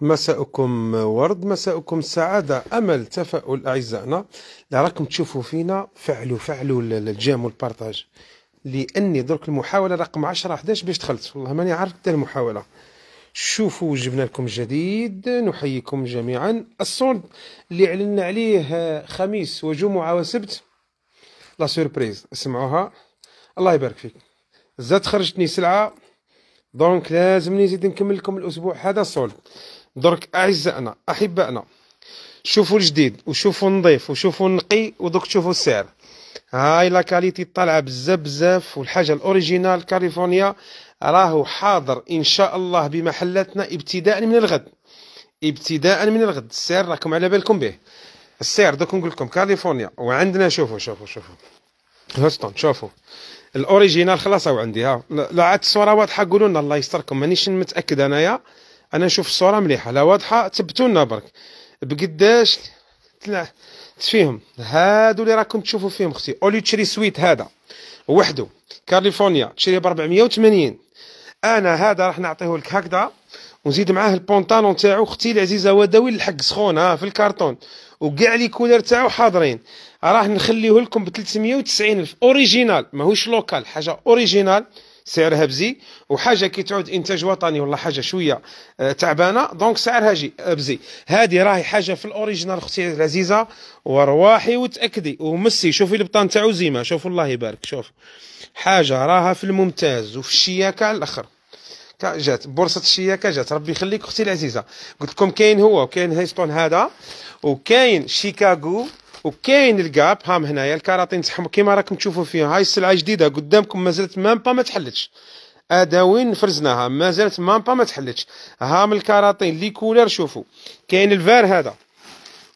مساءكم ورد مساءكم سعادة أمل تفاؤل أعزائنا اللي راكم تشوفوا فينا فعلوا فعلوا الجيم والبارتاج لأني درك المحاولة رقم 10 11 باش دخلت والله ماني عارف حتى المحاولة شوفوا جبنا لكم جديد نحييكم جميعا الصوت اللي اعلنا عليه آه، خميس وجمعة وسبت لا سوربريز اسمعوها الله يبارك فيك زاد خرجتني سلعة دونك لازمني نزيد نكمل لكم الاسبوع هذا صولد درك اعزائنا احبائنا شوفوا الجديد وشوفوا النظيف وشوفوا النقي ودرك تشوفوا السعر هاي لاكاليتي طالعه بزاف بزاف والحاجه الاوريجينال كاليفورنيا راهو حاضر ان شاء الله بمحلاتنا ابتداء من الغد ابتداء من الغد السعر راكم على بالكم به السعر دوك نقول لكم كاليفورنيا وعندنا شوفوا شوفوا شوفوا هستون شوفوا الاوريجينال خلاص عندي ها لا عاد الصوره واضحه قولوا لنا الله يستركم مانيش متاكد انايا انا نشوف الصوره مليحه لا واضحه ثبتوا لنا برك بقداش تلع تفيهم هادو اللي راكم تشوفوا فيهم اختي اولي تشري سويت هذا وحده كاليفورنيا تشري ب 480 انا هذا راح نعطيه لك هكذا ونزيد معاه البونطالون تاعو اختي العزيزه وداوي الحق سخون ها في الكارطون وكاع لي كولر تاعو حاضرين راه نخليه لكم ب 390 الف اوريجينال ماهوش لوكال حاجه اوريجينال سعرها بزي وحاجه كي تعود انتاج وطني ولا حاجه شويه آه، تعبانه دونك سعرها جي بزي هذه راهي حاجه في الاوريجينال اختي العزيزه وارواحي وتاكدي ومسي شوفي البطان تاعو زيما شوف الله يبارك شوف حاجه راها في الممتاز وفي الشياكه على الاخر جات بورصه الشياكه جات ربي يخليك اختي العزيزه قلت لكم كاين هو وكاين هيستون هذا وكاين شيكاغو وكاين الكاب هام هنايا الكراطين تاعهم كيما راكم تشوفوا فيها هاي السلعه جديده قدامكم مازالت مام با ما تحلتش اداوين فرزناها مازالت مام با ما تحلتش هام الكراطين لي كولير شوفوا كاين الفار هذا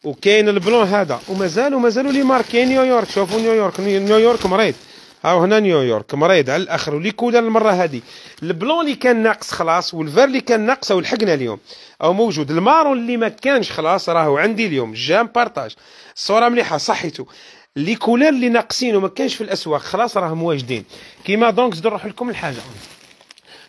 وكاين البلون هذا ومازال ومازالوا لي ماركين نيويورك شوفوا نيويورك نيويورك مريض ها هنا نيويورك مريض على الاخر ولي كولر المره هذه البلون اللي كان ناقص خلاص والفار اللي كان ناقص ولحقنا اليوم او موجود المارون اللي ما كانش خلاص راهو عندي اليوم جام بارطاج الصوره مليحه صحيته لي كولر اللي ناقصين وما كانش في الاسواق خلاص راهم واجدين كيما دونك زيد نروح لكم الحاجه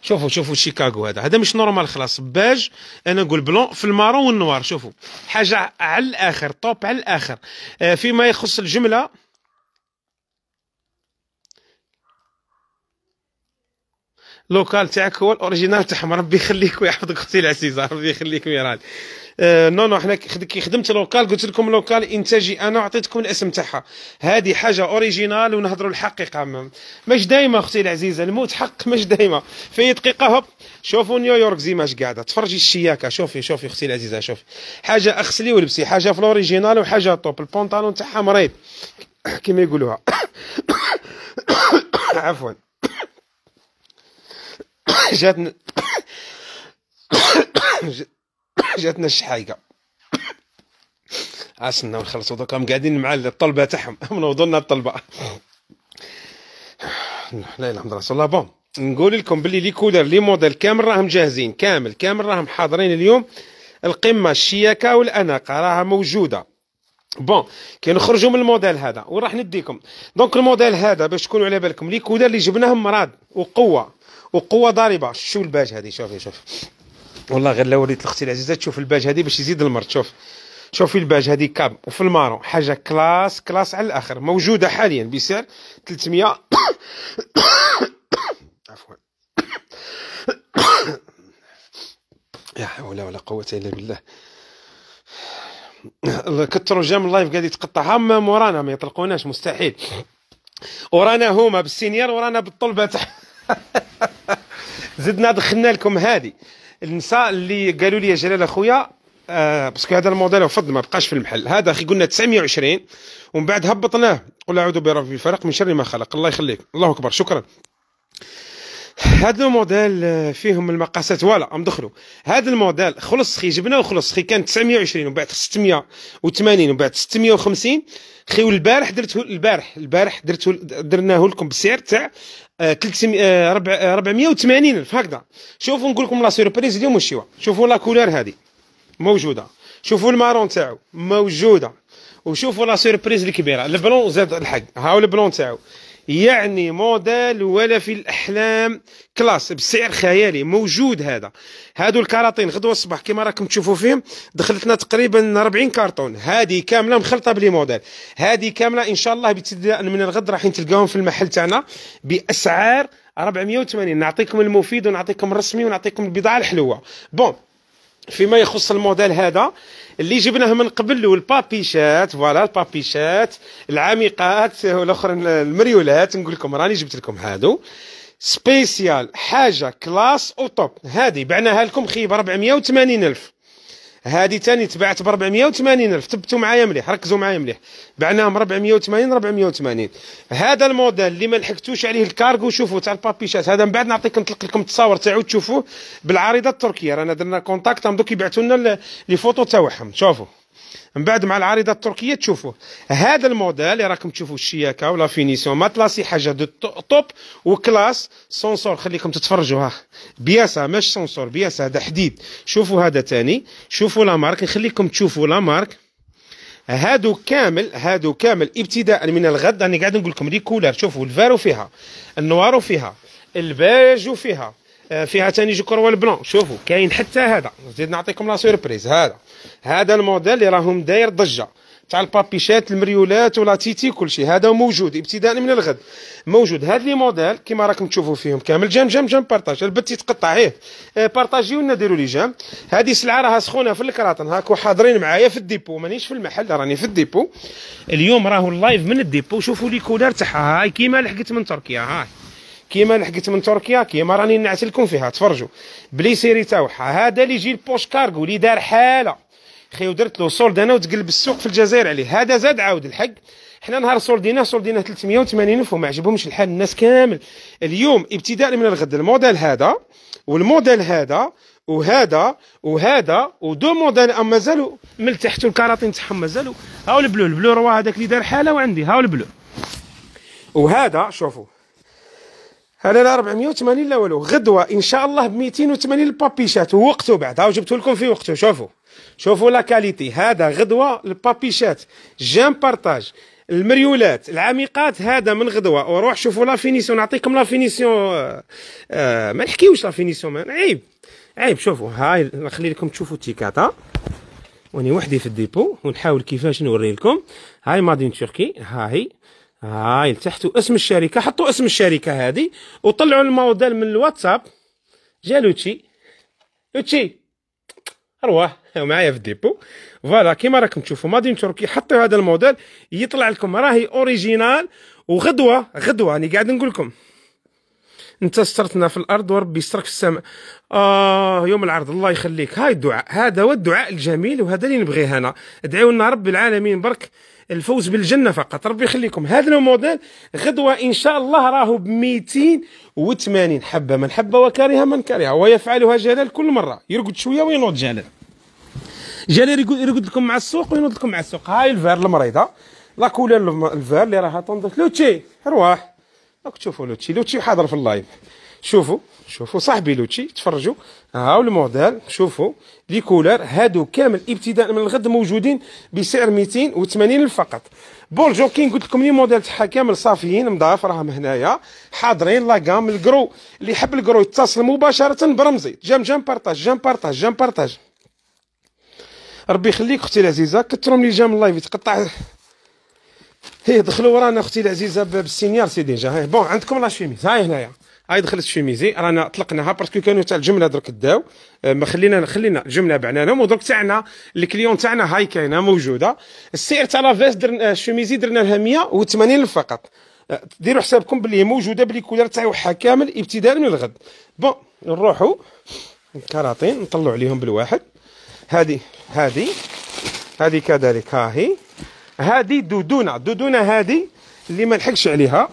شوفوا شوفوا شيكاغو هذا هذا مش نورمال خلاص باج انا نقول بلون في المارون والنوار شوفوا حاجه على الاخر توب على الاخر آه، فيما يخص الجمله لوكال تاعك هو الاوريجينال تاعهم ربي يخليك ويحفظك اختي العزيزه ربي يخليك ميران آه، نو نو حنا كي خدمت لوكال قلت لكم لوكال انتاجي انا وعطيتكم الاسم تاعها هذه حاجه اوريجينال ونهضروا الحقيقه مش دايما اختي العزيزه الموت حق مش دايما في دقيقه هوب شوفوا نيويورك زي ماش قاعده تفرجي الشياكه شوفي شوفي اختي العزيزه شوفي حاجه اغسلي ولبسي حاجه في الاوريجينال وحاجه طوب البونطالون تاعها مريض كما يقولوها عفوا جاتنا جاتنا الشحايقه عسنا ونخلصوا دوكا قاعدين مع الطلبه تاعهم نوضوا لنا الطلبه لا اله الا الله رسول الله بون نقول لكم باللي لي كولر لي موديل كامل راهم جاهزين كامل كامل راهم حاضرين اليوم القمه الشياكه والاناقه راها موجوده بون كي نخرجوا من الموديل هذا وراح نديكم دونك الموديل هذا باش تكونوا على بالكم لي كولر اللي جبناهم مراد وقوه وقوه ضاربه شو الباج هذه شوفي شوفي والله غير لو وريت لاختي العزيزه تشوف الباج هذه باش يزيد المرض شوف شوفي الباج هذه كاب وفي المارو حاجه كلاس كلاس على الاخر موجوده حاليا بسعر 300 عفوا يا حول ولا قوه الا بالله كثروا جام اللايف قاعد يتقطع هما ورانا ما يطلقوناش مستحيل ورانا هما بالسينيور ورانا بالطلبه زدنا دخلنا لكم هذه النساء اللي قالوا لي يا جلال اخويا آه باسكو هذا الموديل وفض ما بقاش في المحل هذا اخي قلنا 920 ومن بعد هبطناه قل اعوذ برب الفلق من شر ما خلق الله يخليك الله اكبر شكرا لو الموديل آه، فيهم المقاسات فوالا ندخلوا هاد الموديل خلص خي جبناه وخلص خي كان 920 وبعد 680 وبعد 650 خي والبارح درته البارح البارح درته درناه لكم بسعر تاع 300 480 الف هكذا شوفوا نقول لكم لا سيربريز اليوم وش شوفوا لا كولور هذه موجوده شوفوا المارون تاعو موجوده وشوفوا لا سيربريز الكبيره البلون زاد الحق هاو البلون تاعو يعني موديل ولا في الأحلام كلاس بسعر خيالي موجود هذا هادو الكراتين غدوة الصباح كما راكم تشوفوا فيهم دخلتنا تقريبا 40 كرتون هذه كاملة مخلطة بلي موديل هذه كاملة إن شاء الله ابتداء من الغد راح تلقاهم في المحل تاعنا بأسعار 480 نعطيكم المفيد ونعطيكم الرسمي ونعطيكم البضاعة الحلوة بون فيما يخص الموديل هذا اللي جبناه من قبل والبابيشات فوالا البابيشات العميقات والاخر المريولات نقول لكم راني جبت لكم هادو سبيسيال حاجه كلاس وطوب هذه بعناها لكم خيبه 480 الف هذه ثاني تباعت ب 480 الف ثبتوا معايا مليح ركزوا معايا مليح بعناهم 480 480 هذا الموديل اللي ما لحقتوش عليه الكارغو شوفوا تاع البابيشات هذا من بعد نعطيك نطلق لكم التصاور تاعو تشوفوه بالعارضه التركيه رانا درنا كونتاكت دوك يبعثوا لنا لي فوتو تاعهم شوفوا من بعد مع العارضه التركيه تشوفوه هذا الموديل اللي راكم تشوفوا الشياكه ولا فينيسيون ماتلاسي حاجه دو توب وكلاس سونسور خليكم تتفرجوا ها بياسه مش سونسور بياسه هذا حديد شوفوا هذا ثاني شوفوا لا مارك نخليكم تشوفوا لا مارك هادو كامل هادو كامل ابتداء من الغد راني قاعد نقول لكم لي كولور شوفوا الفارو فيها النوارو فيها البيج فيها آه، فيها ثاني جو كروال بلون شوفوا كاين حتى هذا نزيد نعطيكم لا سوربريز هذا هذا الموديل اللي راهم داير ضجه تاع البابيشات المريولات ولا تيتي كل شيء هذا موجود ابتداء من الغد موجود هاد لي موديل كيما راكم تشوفوا فيهم كامل جام جام جام بارطاج البت يتقطع ايه آه، بارطاجيو لنا ديروا لي جام هذه سلعه راها سخونه في الكراطن هاكو حاضرين معايا في الديبو مانيش في المحل راني في الديبو اليوم راهو اللايف من الديبو شوفوا لي كولار تاعها هاي كيما لحقت من تركيا هاي كيما لحقت من تركيا كيما راني نعتلكم فيها تفرجوا بلي سيري تاوحة هذا اللي يجي البوش كارغو اللي دار حاله خي ودرت له سولد انا وتقلب السوق في الجزائر عليه هذا زاد عاود الحق حنا نهار سولدينا سولدينا 380 الف وما عجبهمش الحال الناس كامل اليوم ابتداء من الغد الموديل هذا والموديل هذا وهذا وهذا ودو موديل مازالوا من تحت الكراتين تاعهم مازالوا هاو البلو البلو راه هذاك اللي دار حاله وعندي هاو البلو وهذا شوفوا انا لا 480 لا والو غدوه ان شاء الله ب 280 البابيشات ووقته ها وجبته لكم في وقته شوفوا شوفوا لا كاليتي هذا غدوه البابيشات جام بارطاج المريولات العميقات هذا من غدوه وروح شوفوا لا فينيسيون نعطيكم لا فينيسيون آه ما نحكيوش لا فينيسيون عيب عيب شوفوا هاي نخلي لكم تشوفوا التيكاتا وني وحدي في الديبو ونحاول كيفاش نوري لكم هاي مادين تركي ها هي هاي تحتوا اسم الشركه حطوا اسم الشركه هذه وطلعوا الموديل من الواتساب جا لوتشي لوتشي ارواح معايا في الديبو فوالا كيما راكم تشوفوا مادين تركي حطوا هذا الموديل يطلع لكم راهي اوريجينال وغدوه غدوه راني قاعد نقول لكم انت سترتنا في الارض وربي يسترك في السماء آه يوم العرض الله يخليك هاي الدعاء هذا هو الدعاء الجميل وهذا اللي نبغيه انا ادعوا لنا رب العالمين برك الفوز بالجنه فقط ربي يخليكم هذا الموديل غدوه ان شاء الله راهو ب 280 حبه من حبه وكرهها من كرهها ويفعلها جلال كل مره يرقد شويه وينوض جلال جلال يرقد لكم مع السوق وينوض لكم مع السوق هاي الفار المريضه لا كولير الفار اللي راها تنضف لوتشي ارواح راك تشوفوا لوتشي لوتشي حاضر في اللايف شوفوا شوفوا صاحبي لوتشي تفرجوا هاو الموديل شوفوا لي كولر هادو كامل ابتداء من الغد موجودين بسعر 280 فقط بول جوكين قلت لكم لي موديل تاعها كامل صافيين مضاف راهم هنايا حاضرين لاكام الكرو اللي يحب الكرو يتصل مباشره برمزي جام جام بارطاج جام بارطاج جام بارطاج ربي يخليك اختي العزيزه كثروا من اللي جا من اللايف يتقطع هي دخلوا ورانا اختي العزيزه بالسينيار سي ديجا هاي بون عندكم لا شيميز هاي هنايا هاي دخلت شيميزي رانا طلقناها باسكو كانوا تاع الجمله درك داو أه، ما خلينا خلينا الجمله بعناهم ودرك تاعنا الكليون تاعنا هاي كاينه موجوده السعر تاع لا فيست درنا الشيميزي درنا لها 180 فقط أه، ديروا حسابكم باللي موجوده بلي كولر تاعها كامل ابتداء من الغد بون نروحوا الكراطين نطلعوا عليهم بالواحد هذه هذه هذه كذلك ها هي هذه دودونه دودونه هذه اللي ما لحقش عليها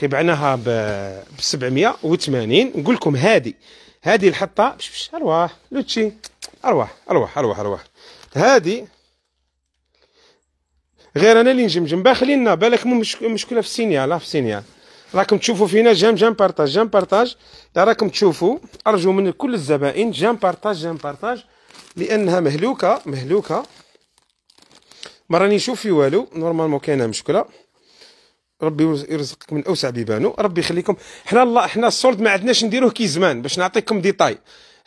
خبعناها ب 780 نقول لكم هذه هذه الحطه ارواح لوتشي ارواح ارواح ارواح ارواح هذه غير انا اللي نجمجم باه خلينا بالك مشكله في السينيال في السينيال راكم تشوفوا فينا جام جام بارتاج جام بارتاج راكم تشوفوا ارجو من كل الزبائن جام بارتاج جام بارتاج لانها مهلوكه مهلوكه ما راني نشوف في والو نورمالمون كاينه مشكله ربي يرزقك من اوسع بيبانو ربي يخليكم حنا الله حنا السولد ما عندناش نديروه كي زمان باش نعطيكم ديتاي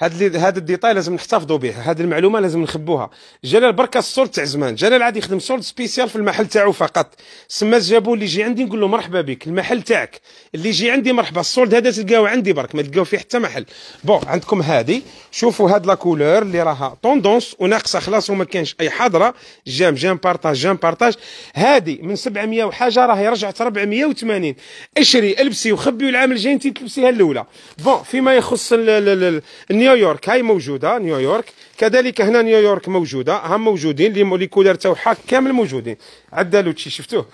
هذا هذا الديتاي لازم نحتفظوا به هذه المعلومه لازم نخبوها جلال بركه السولت تاع زمان جلال عاد يخدم سولت سبيسيال في المحل تاعو فقط سما جابو اللي يجي عندي نقول له مرحبا بك المحل تاعك اللي يجي عندي مرحبا السولت هذا تلقاو عندي برك ما تلقاو فيه حتى محل بون عندكم هذه شوفوا هاد لا كولور اللي راها طوندونس وناقصه خلاص وما كانش اي حاضره جام جام بارطاج جام بارطاج هذه من 700 وحاجه راهي رجعت 480 اشري البسي وخبي والعام الجاي انت تلبسيها الاولى بون فيما يخص النيو نيويورك هاي موجوده نيويورك كذلك هنا نيويورك موجوده هم موجودين لي كولر تاعها كامل موجودين عدالوتشي شفتوه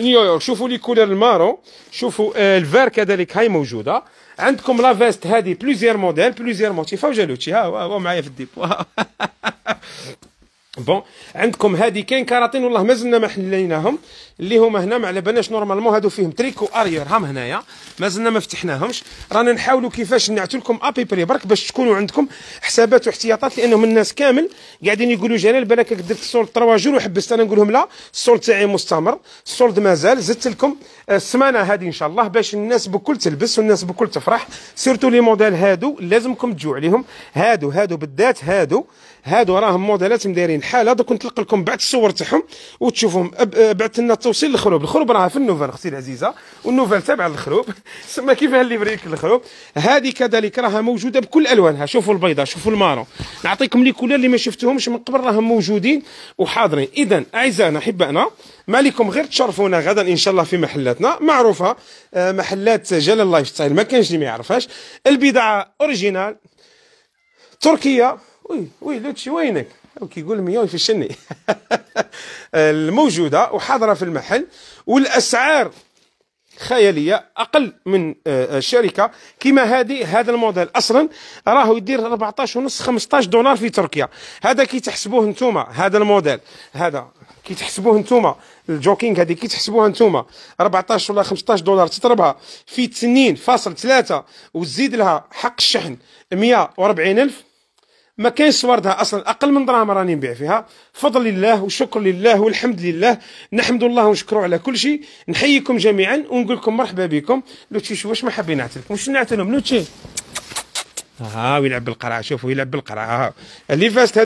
نيويورك شوفوا لي كولر المارو شوفوا آه الفار كذلك هاي موجوده عندكم لا فيست هذه بلوزيير موديل بلوزيير موتيف وجالوتشي ها هو معايا في الديب بون عندكم هذه كاين كراتين والله مازلنا ما حليناهم اللي هما هنا ما على بالناش نورمالمون هادو فيهم تريكو اريير هام هنايا مازلنا ما فتحناهمش رانا نحاولوا كيفاش نعطي لكم ابي بري برك باش تكونوا عندكم حسابات واحتياطات لانهم الناس كامل قاعدين يقولوا جلال بالك درت السولد 3 جور وحبست انا نقول لهم لا السولد تاعي مستمر السولد مازال زدت لكم آه، السمانه هذه ان شاء الله باش الناس بكل تلبس والناس بكل تفرح سيرتو لي موديل هادو لازمكم تجوا عليهم هادو هادو بالذات هادو هادو راهم موديلات مدايرين حاله دوك نطلق لكم بعد الصور تاعهم وتشوفهم آه، بعث لنا توصيل الخروب الخروب راه في النوفل اختي العزيزه والنوفل تابعه للخروب سما كيفاه اللي بريك الخروب هذه كذلك راها موجوده بكل الوانها شوفوا البيضاء شوفوا المارون نعطيكم لي كولور اللي ما شفتوهمش من قبل راهم موجودين وحاضرين اذا اعزائنا احبائنا مالكم غير تشرفونا غدا ان شاء الله في محلاتنا معروفه آه، محلات جلال لايف ستايل ما كانش اللي ما يعرفهاش البضاعه اوريجينال تركيه وي وي لوتشي وينك وكيقول في يفشلني الموجوده وحاضره في المحل والاسعار خياليه اقل من آه، شركه كما هذه هذا الموديل اصلا راه يدير 14 ونص 15 دولار في تركيا هذا كي تحسبوه نتوما هذا الموديل هذا كي تحسبوه نتوما الجوكينغ هذه كي تحسبوها نتوما 14 ولا 15 دولار تضربها في 2.3 وتزيد لها حق الشحن 140 الف ما كاينش سواردها اصلا اقل من دراهم راني نبيع فيها فضل لله وشكر لله والحمد لله نحمد الله ونشكره على كل شيء نحييكم جميعا ونقول لكم مرحبا بكم لوتشي شوف واش ما حابين نعتلكم واش نعتلهم لوتشي ها آه يلعب بالقرعه شوفوا يلعب بالقرعه آه. اللي فازت